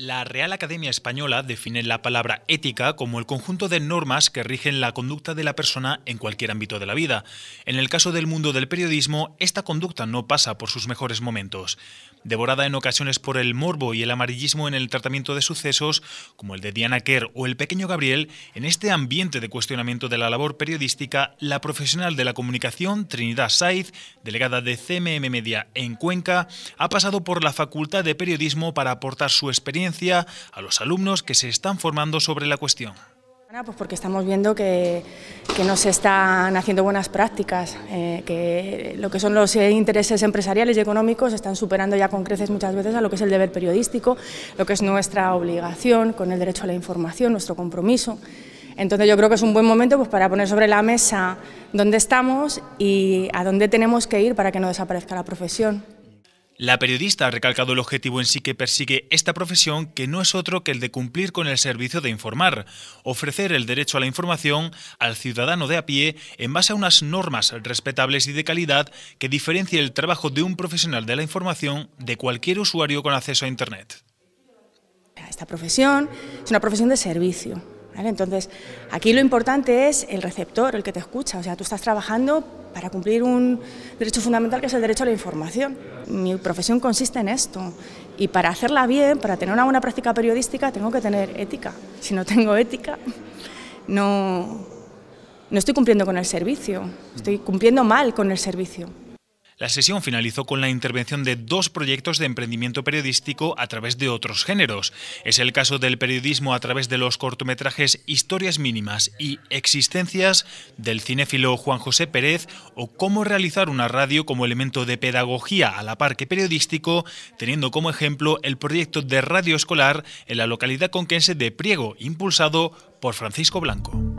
La Real Academia Española define la palabra ética como el conjunto de normas que rigen la conducta de la persona en cualquier ámbito de la vida. En el caso del mundo del periodismo, esta conducta no pasa por sus mejores momentos. Devorada en ocasiones por el morbo y el amarillismo en el tratamiento de sucesos, como el de Diana Kerr o el pequeño Gabriel, en este ambiente de cuestionamiento de la labor periodística, la profesional de la comunicación, Trinidad Saiz, delegada de CMM Media en Cuenca, ha pasado por la Facultad de Periodismo para aportar su experiencia a los alumnos que se están formando sobre la cuestión. Pues porque estamos viendo que, no se están haciendo buenas prácticas, eh, que lo que son los eh, intereses empresariales y económicos están superando ya con creces muchas veces a lo que es el deber periodístico, lo que es nuestra obligación con el derecho a la información, nuestro compromiso. Entonces yo creo que es un buen momento pues, para poner sobre la mesa dónde estamos y a dónde tenemos que ir para que no desaparezca la profesión. La periodista ha recalcado el objetivo en sí que persigue esta profesión, que no es otro que el de cumplir con el servicio de informar, ofrecer el derecho a la información al ciudadano de a pie en base a unas normas respetables y de calidad que diferencie el trabajo de un profesional de la información de cualquier usuario con acceso a Internet. Esta profesión es una profesión de servicio entonces, aquí lo importante es el receptor, el que te escucha. O sea, tú estás trabajando para cumplir un derecho fundamental que es el derecho a la información. Mi profesión consiste en esto. Y para hacerla bien, para tener una buena práctica periodística, tengo que tener ética. Si no tengo ética, no estoy cumpliendo con el servicio, estoy cumpliendo mal con el servicio. La sesión finalizó con la intervención de dos proyectos de emprendimiento periodístico a través de otros géneros. Es el caso del periodismo a través de los cortometrajes Historias mínimas y Existencias del cinéfilo Juan José Pérez o cómo realizar una radio como elemento de pedagogía a la par que periodístico, teniendo como ejemplo el proyecto de radio escolar en la localidad conquense de Priego, impulsado por Francisco Blanco.